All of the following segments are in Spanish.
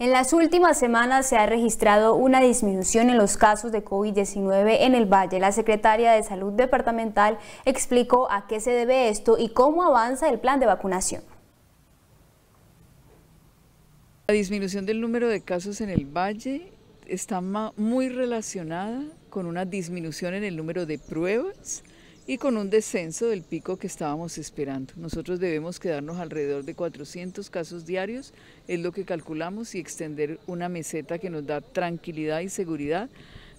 En las últimas semanas se ha registrado una disminución en los casos de COVID-19 en el Valle. La secretaria de Salud Departamental explicó a qué se debe esto y cómo avanza el plan de vacunación. La disminución del número de casos en el Valle está muy relacionada con una disminución en el número de pruebas, y con un descenso del pico que estábamos esperando. Nosotros debemos quedarnos alrededor de 400 casos diarios, es lo que calculamos, y extender una meseta que nos da tranquilidad y seguridad,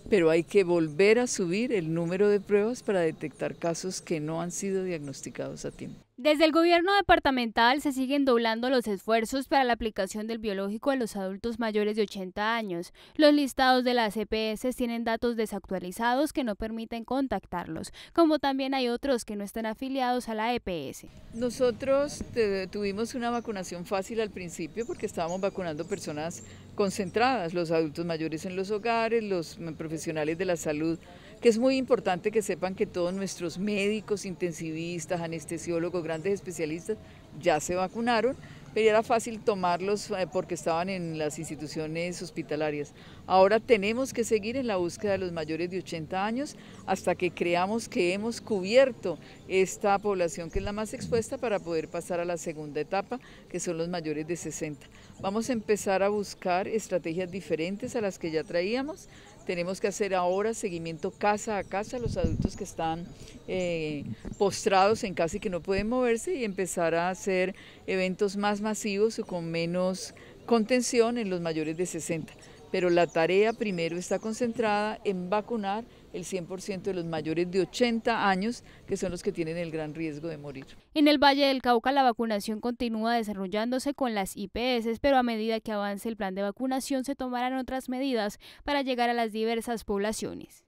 pero hay que volver a subir el número de pruebas para detectar casos que no han sido diagnosticados a tiempo. Desde el gobierno departamental se siguen doblando los esfuerzos para la aplicación del biológico a los adultos mayores de 80 años. Los listados de las EPS tienen datos desactualizados que no permiten contactarlos, como también hay otros que no están afiliados a la EPS. Nosotros tuvimos una vacunación fácil al principio porque estábamos vacunando personas concentradas, los adultos mayores en los hogares, los profesionales de la salud que es muy importante que sepan que todos nuestros médicos, intensivistas, anestesiólogos, grandes especialistas ya se vacunaron, pero era fácil tomarlos eh, porque estaban en las instituciones hospitalarias. Ahora tenemos que seguir en la búsqueda de los mayores de 80 años hasta que creamos que hemos cubierto esta población que es la más expuesta para poder pasar a la segunda etapa, que son los mayores de 60. Vamos a empezar a buscar estrategias diferentes a las que ya traíamos. Tenemos que hacer ahora seguimiento casa a casa a los adultos que están eh, postrados en casa y que no pueden moverse y empezar a hacer eventos más masivos o con menos contención en los mayores de 60 pero la tarea primero está concentrada en vacunar el 100% de los mayores de 80 años, que son los que tienen el gran riesgo de morir. En el Valle del Cauca la vacunación continúa desarrollándose con las IPS, pero a medida que avance el plan de vacunación se tomarán otras medidas para llegar a las diversas poblaciones.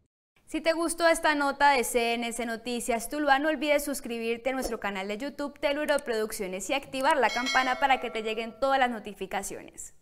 Si te gustó esta nota de CNS Noticias Tuluá, no olvides suscribirte a nuestro canal de YouTube Teluro Producciones y activar la campana para que te lleguen todas las notificaciones.